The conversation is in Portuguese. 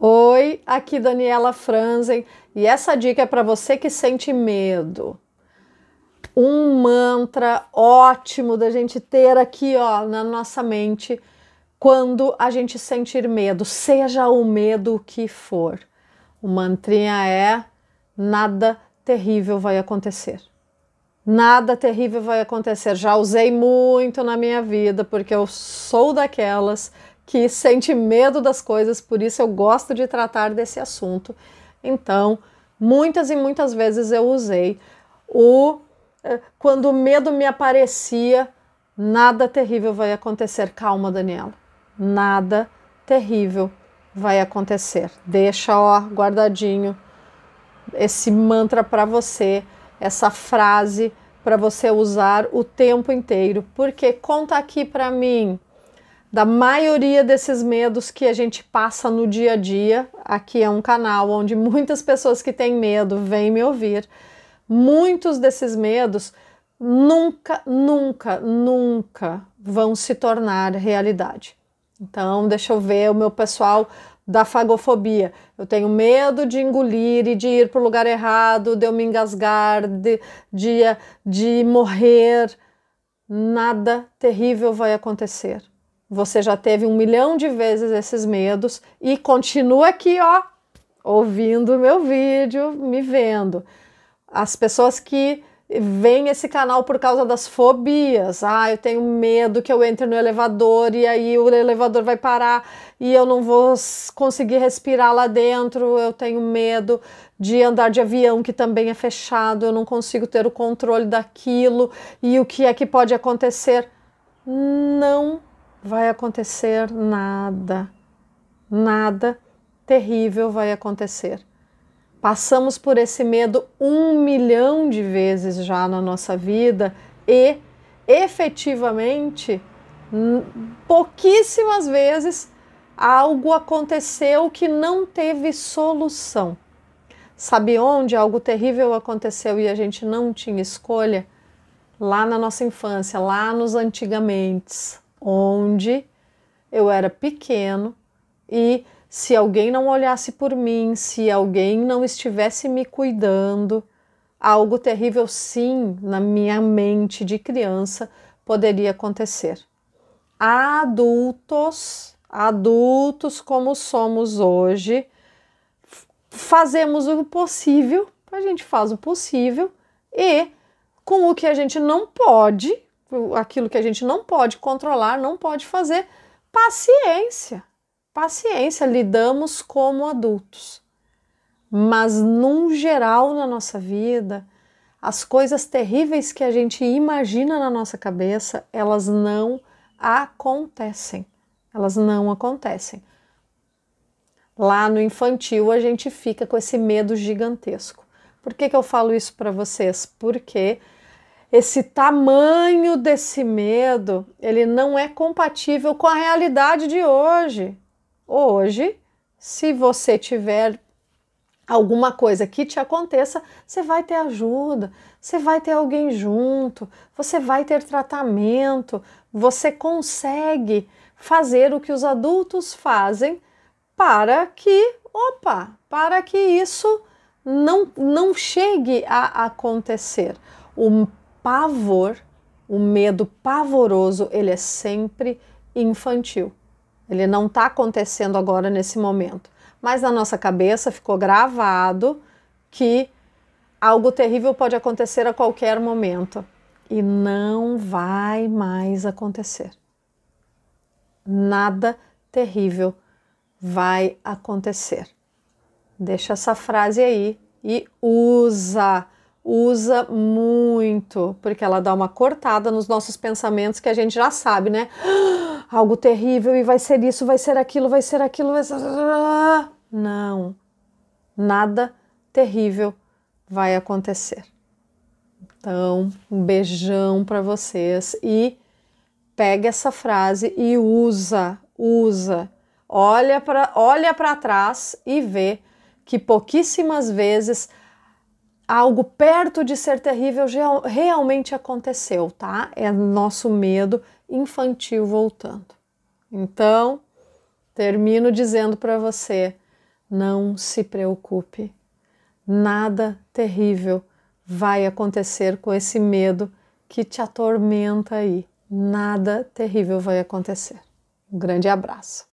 Oi, aqui Daniela Franzen e essa dica é para você que sente medo. Um mantra ótimo da gente ter aqui, ó, na nossa mente quando a gente sentir medo, seja o medo que for. O mantrinha é nada terrível vai acontecer. Nada terrível vai acontecer. Já usei muito na minha vida, porque eu sou daquelas que sente medo das coisas, por isso eu gosto de tratar desse assunto. Então, muitas e muitas vezes eu usei o eh, quando o medo me aparecia, nada terrível vai acontecer. Calma, Daniela. Nada terrível vai acontecer. Deixa ó guardadinho esse mantra para você, essa frase para você usar o tempo inteiro, porque conta aqui para mim, da maioria desses medos que a gente passa no dia a dia. Aqui é um canal onde muitas pessoas que têm medo vêm me ouvir. Muitos desses medos nunca, nunca, nunca vão se tornar realidade. Então, deixa eu ver o meu pessoal da fagofobia. Eu tenho medo de engolir e de ir para o lugar errado, de eu me engasgar, de, de, de morrer. Nada terrível vai acontecer você já teve um milhão de vezes esses medos e continua aqui, ó, ouvindo meu vídeo, me vendo. As pessoas que vêm esse canal por causa das fobias. Ah, eu tenho medo que eu entre no elevador e aí o elevador vai parar e eu não vou conseguir respirar lá dentro. Eu tenho medo de andar de avião que também é fechado, eu não consigo ter o controle daquilo e o que é que pode acontecer? Não vai acontecer nada, nada terrível vai acontecer. Passamos por esse medo um milhão de vezes já na nossa vida e efetivamente pouquíssimas vezes algo aconteceu que não teve solução. Sabe onde algo terrível aconteceu e a gente não tinha escolha? Lá na nossa infância, lá nos antigamente onde eu era pequeno e se alguém não olhasse por mim, se alguém não estivesse me cuidando, algo terrível sim na minha mente de criança poderia acontecer. Adultos, adultos como somos hoje, fazemos o possível, a gente faz o possível e com o que a gente não pode, aquilo que a gente não pode controlar, não pode fazer. Paciência, paciência, lidamos como adultos. Mas, num geral, na nossa vida, as coisas terríveis que a gente imagina na nossa cabeça, elas não acontecem. Elas não acontecem. Lá no infantil, a gente fica com esse medo gigantesco. Por que, que eu falo isso para vocês? Porque esse tamanho desse medo, ele não é compatível com a realidade de hoje. Hoje, se você tiver alguma coisa que te aconteça, você vai ter ajuda, você vai ter alguém junto, você vai ter tratamento, você consegue fazer o que os adultos fazem para que, opa, para que isso não, não chegue a acontecer. O pavor, o medo pavoroso, ele é sempre infantil. Ele não está acontecendo agora nesse momento. Mas na nossa cabeça ficou gravado que algo terrível pode acontecer a qualquer momento. E não vai mais acontecer. Nada terrível vai acontecer. Deixa essa frase aí e usa usa muito, porque ela dá uma cortada nos nossos pensamentos que a gente já sabe, né? Algo terrível e vai ser isso, vai ser aquilo, vai ser aquilo, vai ser... Não. Nada terrível vai acontecer. Então, um beijão para vocês e pega essa frase e usa, usa. Olha para olha para trás e vê que pouquíssimas vezes algo perto de ser terrível realmente aconteceu, tá? É nosso medo infantil voltando. Então, termino dizendo para você: não se preocupe, nada terrível vai acontecer com esse medo que te atormenta aí. Nada terrível vai acontecer. Um grande abraço.